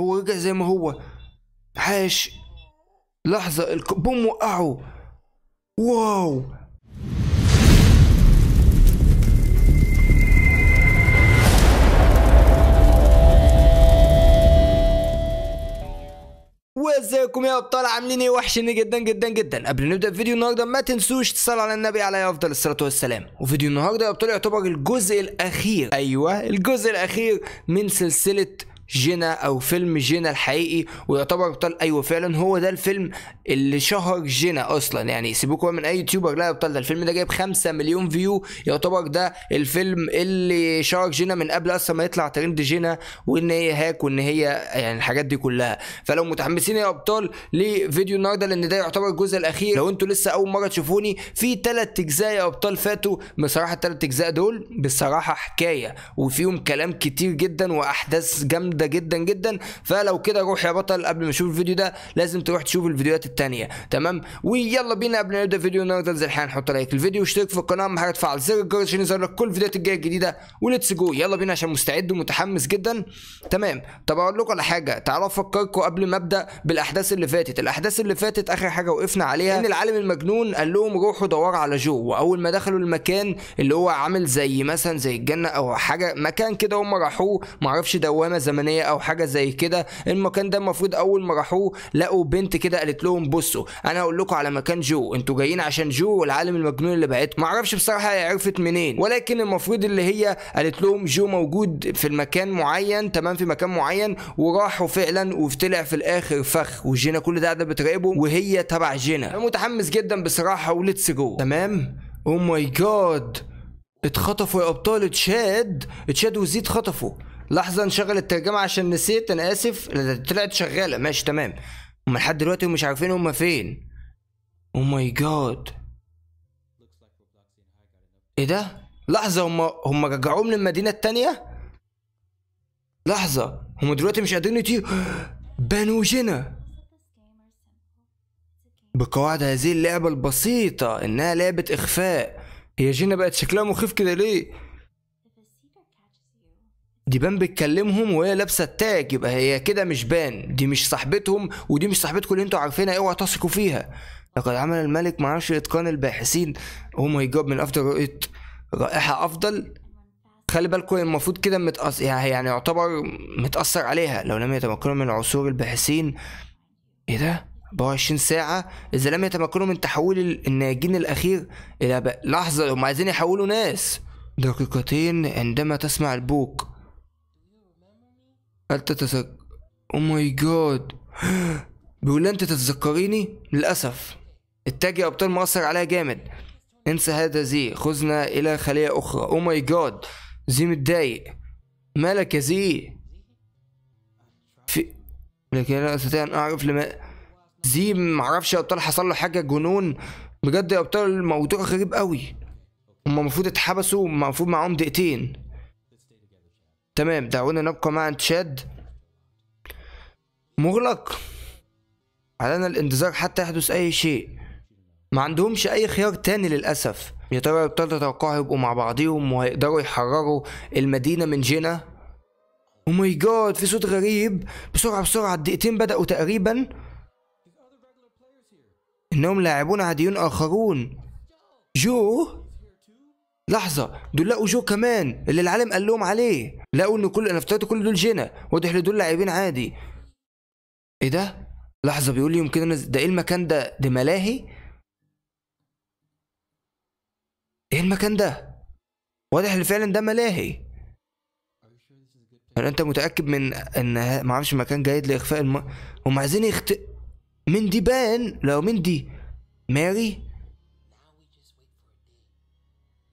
هو رجع زي ما هو عاش لحظة بوم وقعوا واو وازيكم يا ابطال عاملين ايه وحشني جدا جدا جدا قبل نبدا الفيديو النهارده ما تنسوش تصلوا على النبي عليه افضل الصلاه والسلام وفيديو النهارده يا ابطال يعتبر الجزء الاخير ايوه الجزء الاخير من سلسله جينا او فيلم جينا الحقيقي ويعتبر ابطال ايوه فعلا هو ده الفيلم اللي شهر جينا اصلا يعني سيبوكوا من اي يوتيوبر لا ابطال ده الفيلم ده جايب 5 مليون فيو يعتبر ده الفيلم اللي شهر جينا من قبل اصلا ما يطلع ترند جينا وان هي هاك وان هي يعني الحاجات دي كلها فلو متحمسين يا ابطال لفيديو النهارده لان ده يعتبر الجزء الاخير لو انتوا لسه اول مره تشوفوني في ثلاث اجزاء يا ابطال فاتوا بصراحه الثلاث اجزاء دول بصراحه حكايه وفيهم كلام كتير جدا واحداث جامده جدا جدا جدا فلو كده روح يا بطل قبل ما تشوف الفيديو ده لازم تروح تشوف الفيديوهات التانية تمام ويلا بينا قبل ما نبدا الفيديو النهارده انزل الحين نحط لايك الفيديو واشترك في القناه اهم حاجه تفعل زر الجرس عشان يظهر لك كل الفيديوهات الجايه الجديده وليتس جو يلا بينا عشان مستعد ومتحمس جدا تمام طب اقول لكم على حاجه تعالوا افكركم قبل ما ابدا بالاحداث اللي فاتت الاحداث اللي فاتت اخر حاجه وقفنا عليها ان العالم المجنون قال لهم روحوا دوروا على جو واول ما دخلوا المكان اللي هو عامل زي مثلا زي الجنه او حاجه مكان كده هم راحوه معرفش دوامه زمنيه الفلانيه او حاجه زي كده المكان ده المفروض اول ما راحوه لقوا بنت كده قالت لهم بصوا انا هقول لكم على مكان جو انتوا جايين عشان جو والعالم المجنون اللي ما اعرفش بصراحه هي عرفت منين ولكن المفروض اللي هي قالت لهم جو موجود في المكان معين تمام في مكان معين وراحوا فعلا وطلع في الاخر فخ وجينا كل ده قاعده بتراقبه وهي تبع جينا انا متحمس جدا بصراحه وليتس جو تمام او ماي جاد اتخطفوا يا ابطال تشاد تشاد وزيد خطفوا لحظه نشغل الترجمه عشان نسيت انا اسف طلعت شغاله ماشي تمام هما لحد دلوقتي مش عارفين هما فين او ماي جاد ايه ده لحظه هما هما رجعوهم للمدينه التانية لحظه هما دلوقتي مش قادرين يطيروا بانوا جنا بقواعد هذه اللعبة البسيطة إنها لعبة إخفاء هي جينا بقت شكلها مخيف كده ليه؟ دي بان بتكلمهم وهي لابسه التاج يبقى هي كده مش بان دي مش صاحبتهم ودي مش صاحبتكم اللي انتوا عارفينها اوعوا تثقوا فيها لقد عمل الملك معاش اتقان الباحثين او oh ماي من افضل رؤيه رائحه افضل خلي بالكم المفروض كده متأثر يعني-, يعني يعتبر متأثر عليها لو لم يتمكنوا من عصور الباحثين ايه ده 24 ساعة إذا لم يتمكنوا من تحويل الناجين الأخير إلى لحظة هم عايزين يحولوا ناس دقيقتين عندما تسمع البوق هل تتذكر او ماي جاد بيقول انت تتذكريني للاسف التاج يا ابطال مؤثر عليا جامد انسى هذا زي خذنا الى خلية اخرى او ماي جاد زي متضايق مالك يا زي في لكن انا استطيع ان اعرف لما زي معرفش يا ابطال حصل له حاجه جنون بجد يا ابطال الموضوع غريب قوي هما المفروض اتحبسوا المفروض معاهم دقيقتين تمام دعونا نبقى مع انتشاد مغلق علينا الانتظار حتى يحدث اي شيء ما عندهمش اي خيار تاني للاسف يا ترى الابطال تتوقعوا يبقوا مع بعضيهم وهيقدروا يحرروا المدينه من جينا او ماي جاد في صوت غريب بسرعه بسرعه الدقيقتين بداوا تقريبا انهم لاعبون عاديون اخرون جو لحظه دول لقوا جو كمان اللي العالم قال لهم عليه لقوا ان كل انا افتكرت كل دول جينا واضح ان دول لاعبين عادي ايه ده لحظه بيقول لي يمكن انا ده ايه المكان ده ده ملاهي ايه المكان ده واضح ان فعلا ده ملاهي هل يعني انت متاكد من ان ما اعرفش مكان جيد لاخفاء الم... هم عايزين يخت من دي بان لو من دي ماري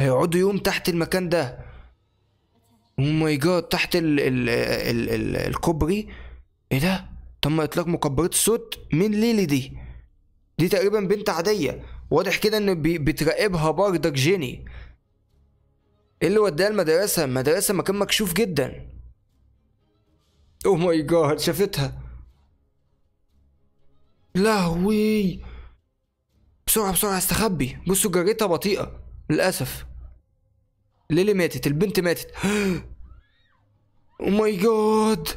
هيقعدوا يوم تحت المكان ده او ماي جاد تحت ال ال ال ال الكوبري ايه ده تم اطلاق مكبرات الصوت مين ليلي دي دي تقريبا بنت عاديه واضح كده ان بتراقبها بردك جيني ايه اللي وداها المدرسه المدرسه مكان مكشوف جدا او ماي جاد شافتها لهوي بسرعه بسرعه استخبي بصوا جريتها بطيئه للاسف ليلي ماتت البنت ماتت او ماي جاد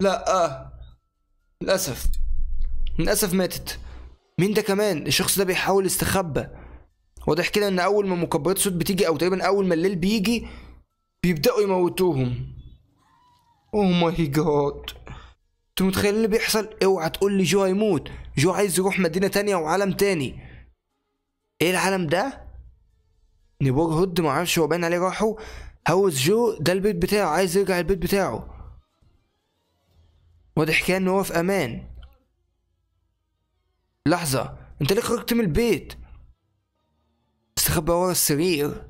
لا آه. للاسف للاسف ماتت مين ده كمان الشخص ده بيحاول يستخبى واضح كده ان اول ما مكبرات الصوت بتيجي او تقريبا اول ما الليل بيجي بيبداوا يموتوهم او ماي جاد انت متخيل اللي بيحصل اوعى تقول لي جو هيموت جو عايز يروح مدينه تانية وعالم تاني ايه العالم ده نيبور هود معرفش هو باين عليه راحوا هاوس جو ده البيت بتاعه عايز يرجع البيت بتاعه واضح كان ان هو في امان لحظة انت ليه خرجت من البيت استخبى ورا السرير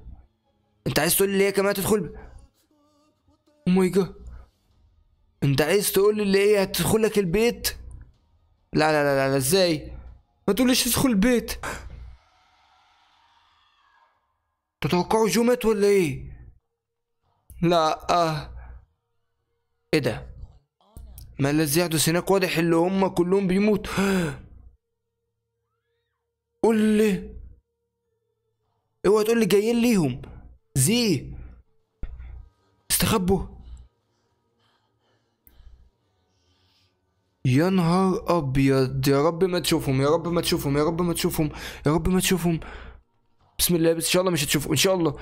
انت عايز تقول لي هي إيه كمان هتدخل او ماي جاد انت عايز تقول لي اللي هي هتدخل لك البيت لا لا لا لا ازاي ما تقوليش تدخل البيت تتوقعوا جو مات ولا ايه لا آه. ايه ده ما الذي يحدث هناك واضح ان هم كلهم بيموت قول لي اوعى تقول لي جايين ليهم زي استخبوا يا نهار ابيض يا رب ما تشوفهم يا رب ما تشوفهم يا رب ما تشوفهم يا رب ما تشوفهم بسم الله بس ان شاء الله مش هتشوفه ان شاء الله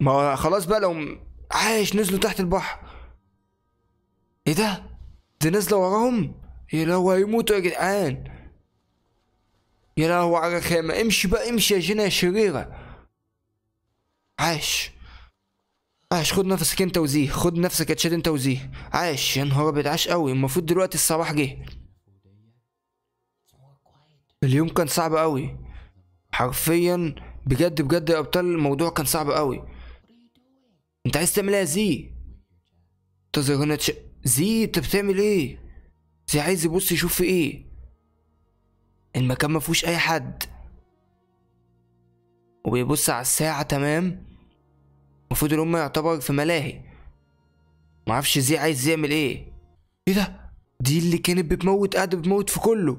ما خلاص بقى لو عايش نزلوا تحت البحر ايه ده دي نازله وراهم يا لهوي هيموتوا يا جدعان يا لهوي على خيمه امشي بقى امشي يا جنى يا شريره عاش عاش خد نفسك انت وزيه خد نفسك يا تشاد انت وزيه عاش يا نهار ابيض عاش قوي المفروض دلوقتي الصباح جه اليوم كان صعب قوي حرفيا بجد بجد يا ابطال الموضوع كان صعب قوي انت عايز تعمل ايه يا زي انتظر هنا تش... زي انت بتعمل ايه زي عايز يبص يشوف في ايه المكان ما فيهوش اي حد وبيبص على الساعه تمام المفروض ان هم يعتبر في ملاهي معرفش زي عايز يعمل ايه ايه ده دي اللي كانت بتموت قاعده بتموت في كله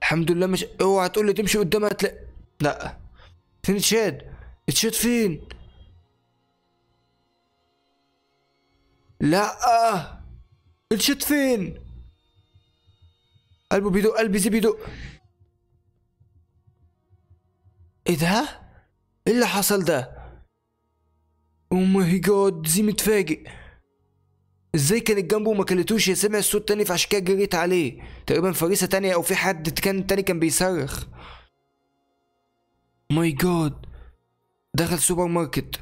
الحمد لله مش اوعى تقول لي تمشي قدامها تلاقي لا فين اتشاد اتشاد فين لا اتشاد آه. فين قلبه بيدق قلبي زي بيدق ايه ده ايه اللي حصل ده او ماي جاد زي متفاجئ ازاي كانت جنبه وما كلتوش يا سمع الصوت تاني فعشان كده جريت عليه تقريبا فريسه تانية او في حد كان تاني كان بيصرخ ماي جاد دخل سوبر ماركت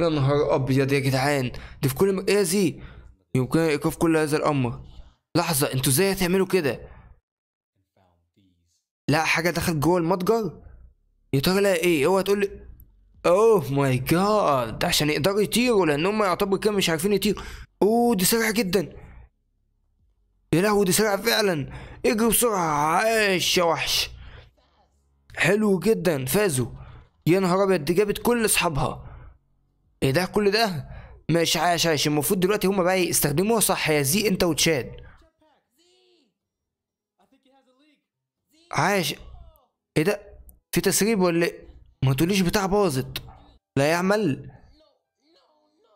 يا نهار ابيض يا جدعان دي في كل م... ايه دي يمكن ايقاف كل هذا الامر لحظه انتوا ازاي هتعملوا كده لا حاجه دخلت جوه المتجر يا ترى لا ايه اوعى تقول لي اوه ماي جاد عشان يقدروا يطيروا لان هم يعتبروا كده مش عارفين يطيروا اوه دي سريعه جدا يا لهوي دي سريعه فعلا اجري بسرعه عاش يا وحش حلو جدا فازوا يا نهار ابيض دي جابت كل اصحابها ايه ده كل ده مش عاش عاش المفروض دلوقتي هما بقى يستخدموها صح يا زي انت وتشاد عاش ايه ده في تسريب ولا إيه؟ ما تقوليش بتاع باظت لا يعمل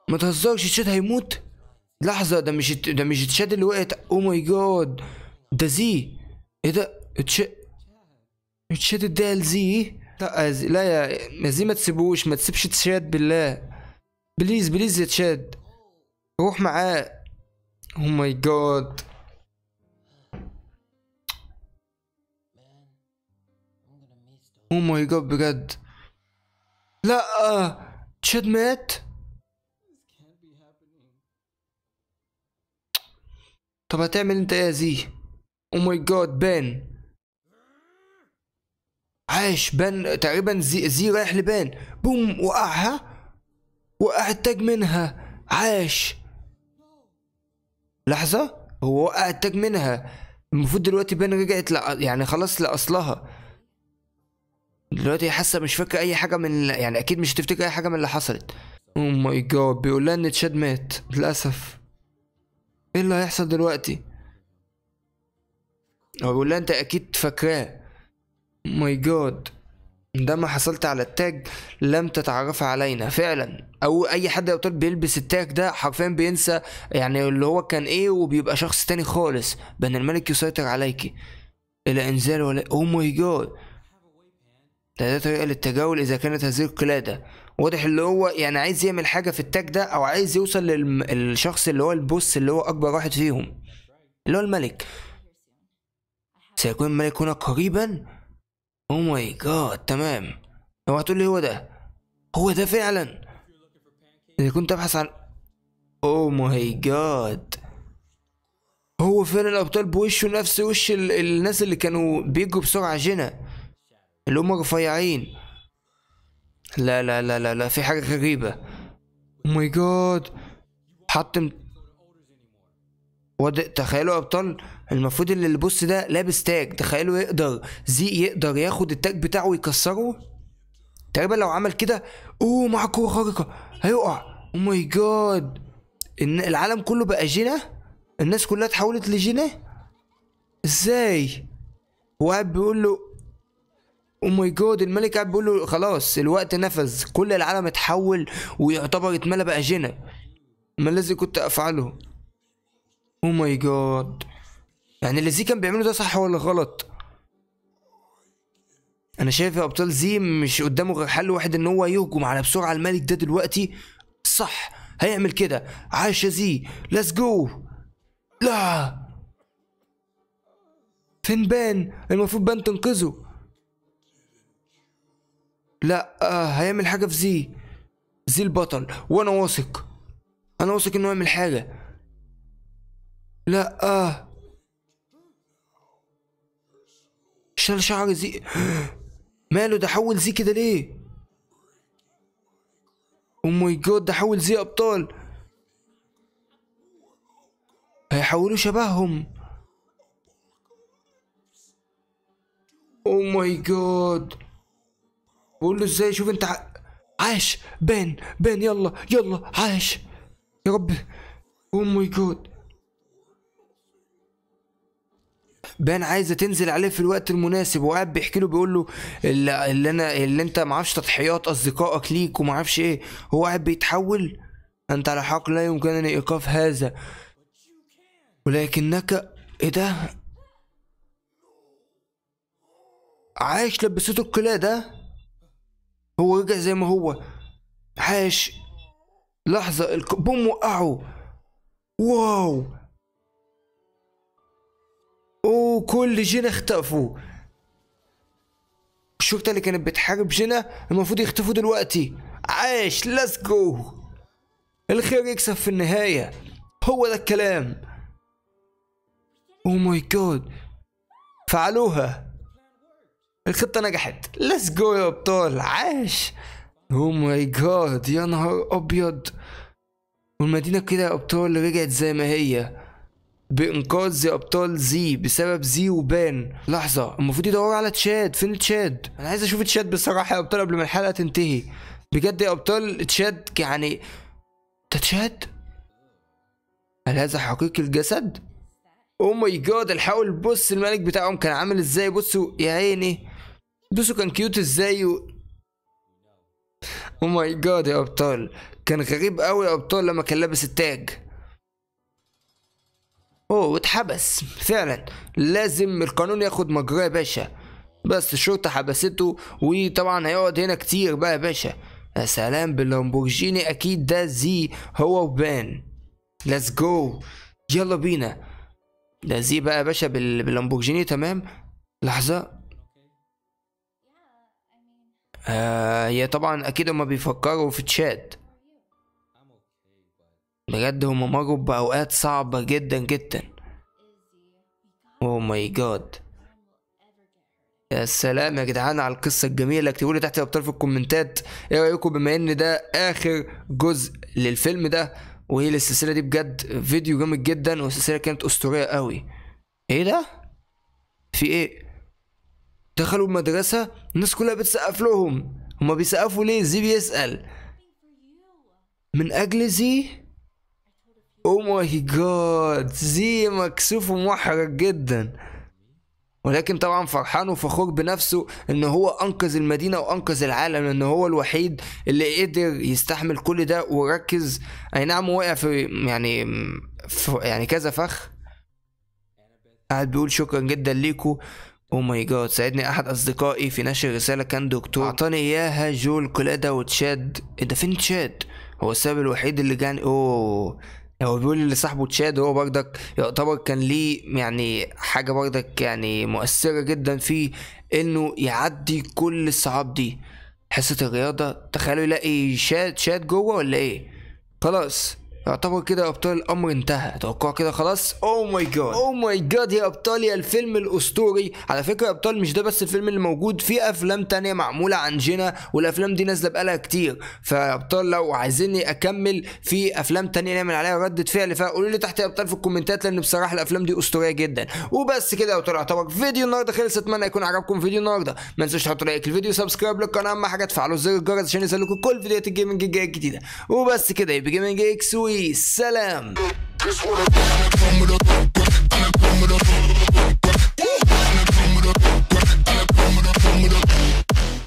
ما تهزرش تشاد هيموت لحظة ده مش ده مش تشاد اللي وقعت او ماي جاد ده زي ايه ده تشاد تشد الدال زي لا زي لا يا زي ما تسيبوش ما تسيبش تشاد بالله بليز بليز يا تشاد روح معاه او ماي جاد او ماي جاد بجد لا آه، تشاد مات طب هتعمل انت ايه يا زي او ماي جاد بان عايش بان تقريبا زي, زي رايح لبان بوم وقعها وقع التاج منها عاش لحظة هو وقع التاج منها المفروض دلوقتي بان رجعت لأ يعني خلاص لأصلها دلوقتي حاسة مش فاكرة أي حاجة من يعني أكيد مش هتفتكر أي حاجة من اللي حصلت أو ماي جاد بيقول لها إن تشاد مات للأسف إيه اللي هيحصل دلوقتي؟ هو بيقول لها أنت أكيد فاكراه ماي جاد عندما حصلت على التاج لم تتعرف علينا فعلا او اي حد يا بيلبس التاج ده حرفيا بينسى يعني اللي هو كان ايه وبيبقى شخص تاني خالص بان الملك يسيطر عليك الى انزال ولا او ماي جاد ده طريقة للتجاهل إذا كانت هذه القلادة واضح اللي هو يعني عايز يعمل حاجة في التاج ده أو عايز يوصل للشخص اللي هو البوس اللي هو أكبر واحد فيهم اللي هو الملك سيكون الملك هنا قريبا او ماي جاد تمام اوعى تقول لي هو ده هو ده فعلا اللي كنت ابحث عن او ماي جاد هو فعلا الابطال بوشه نفس وش ال... الناس اللي كانوا بيجوا بسرعه جنا اللي هم رفيعين لا لا لا لا لا في حاجه غريبه او ماي جاد حطمت تخيلوا يا ابطال المفروض اللي البوس ده لابس تاج تخيلوا يقدر زي يقدر ياخد التاج بتاعه ويكسره تقريبا لو عمل كده اوه مع قوه خارقه هيقع او ماي جاد ان العالم كله بقى جينا الناس كلها اتحولت لجينا ازاي هو قاعد بيقول له او ماي جاد الملك قاعد بيقول له خلاص الوقت نفذ كل العالم اتحول ويعتبر اتملى بقى جينا ما الذي كنت افعله او ماي جاد يعني اللي زي كان بيعمله ده صح ولا غلط انا شايف يا ابطال زي مش قدامه غير حل واحد ان هو يهجم على بسرعه الملك ده دلوقتي صح هيعمل كده عاش يا زي ليتس جو لا فين بان المفروض بان تنقذه لا آه هيعمل حاجه في زي زي البطل وانا واثق انا واثق انه يعمل حاجه لا آه. شال شعر زي ماله ده حول زي كده ليه او ماي جاد ده حول زي ابطال هيحولوا شبههم او ماي جاد بقول له ازاي شوف انت عاش بان بان يلا يلا عاش يا رب او ماي جاد بان عايزه تنزل عليه في الوقت المناسب وقاعد بيحكي له بيقول له اللي انا اللي انت ما اعرفش تضحيات اصدقائك ليك وما اعرفش ايه هو قاعد بيتحول انت على حق لا يمكنني ايقاف هذا ولكنك ايه ده عايش لبسته القلادة هو رجع زي ما هو عايش لحظة بوم وقعه واو وكل جنة اختفوا الشرطة اللي كانت بتحارب جنة المفروض يختفوا دلوقتي عاش ليتس جو الخير يكسب في النهاية هو ده الكلام او ماي جاد فعلوها الخطة نجحت ليتس جو يا ابطال عاش او ماي جاد يا نهار ابيض والمدينة كده يا ابطال رجعت زي ما هي بانقاذ ابطال زي بسبب زي وبان لحظه المفروض يدوروا على تشاد فين تشاد انا عايز اشوف تشاد بصراحه يا ابطال قبل ما الحلقه تنتهي بجد يا ابطال تشاد يعني تشاد هل هذا حقيقي الجسد او ماي جاد الحقوا بص الملك بتاعهم كان عامل ازاي بصوا يا عيني بصوا كان كيوت ازاي و... او ماي جاد يا ابطال كان غريب قوي يا ابطال لما كان لابس التاج هو اتحبس فعلا لازم القانون ياخد مجراه يا باشا بس الشرطة حبسته وطبعا هيقعد هنا كتير بقى يا باشا يا سلام باللامبورجيني اكيد ده زي هو وبان ليتس جو يلا بينا ده زي بقى يا باشا باللامبورجيني تمام لحظة آه هي طبعا اكيد هما بيفكروا في تشاد بجد هما مروا بأوقات صعبة جدا جدا اوه ماي جاد يا سلام يا جدعان على القصه الجميله اكتبوا لي تحت الابطال في الكومنتات ايه رايكم بما ان ده اخر جزء للفيلم ده وهي السلسله دي بجد فيديو جامد جدا والسلسله كانت اسطوريه قوي ايه ده في ايه دخلوا المدرسه الناس كلها بتسقف لهم هما بيسقفوا ليه زي بيسال من اجل زي او oh ماي جاد زي مكسوف ومحرج جدا ولكن طبعا فرحان وفخور بنفسه ان هو انقذ المدينه وانقذ العالم لان هو الوحيد اللي قدر يستحمل كل ده وركز اي نعم وقع في يعني في يعني كذا فخ قاعد بيقول شكرا جدا ليكو او ماي جاد ساعدني احد اصدقائي في نشر رساله كان دكتور اعطاني اياها جول كولادا وتشاد ايه ده فين تشاد هو السبب الوحيد اللي جاني اوه oh. هو بيقول اللي صاحبه تشاد هو بردك يعتبر كان ليه يعني حاجة بردك يعني مؤثرة جدا فيه انه يعدي كل الصعاب دي حصة الرياضة تخيلوا يلاقي شاد شاد جوه ولا ايه خلاص يعتبر كده ابطال الامر انتهى توقع كده خلاص او ماي جاد او ماي جاد يا ابطال يا الفيلم الاسطوري على فكره يا ابطال مش ده بس الفيلم اللي موجود في افلام تانية معموله عن جينا والافلام دي نازله بقالها كتير فيا ابطال لو عايزيني اكمل في افلام تانية نعمل عليها رده فعل فقولوا لي تحت يا ابطال في الكومنتات لان بصراحه الافلام دي اسطوريه جدا وبس كده يا ابطال يعتبر فيديو النهارده خلص اتمنى يكون عجبكم فيديو النهارده ما تنسوش تحطوا لايك الفيديو سبسكرايب للقناه اهم حاجه تفعلوا زر الجرس عشان يوصلكم كل فيديوهات الجيمنج الجايه الجديده وبس كده يبقى جيمنج اكس Louis. Salam.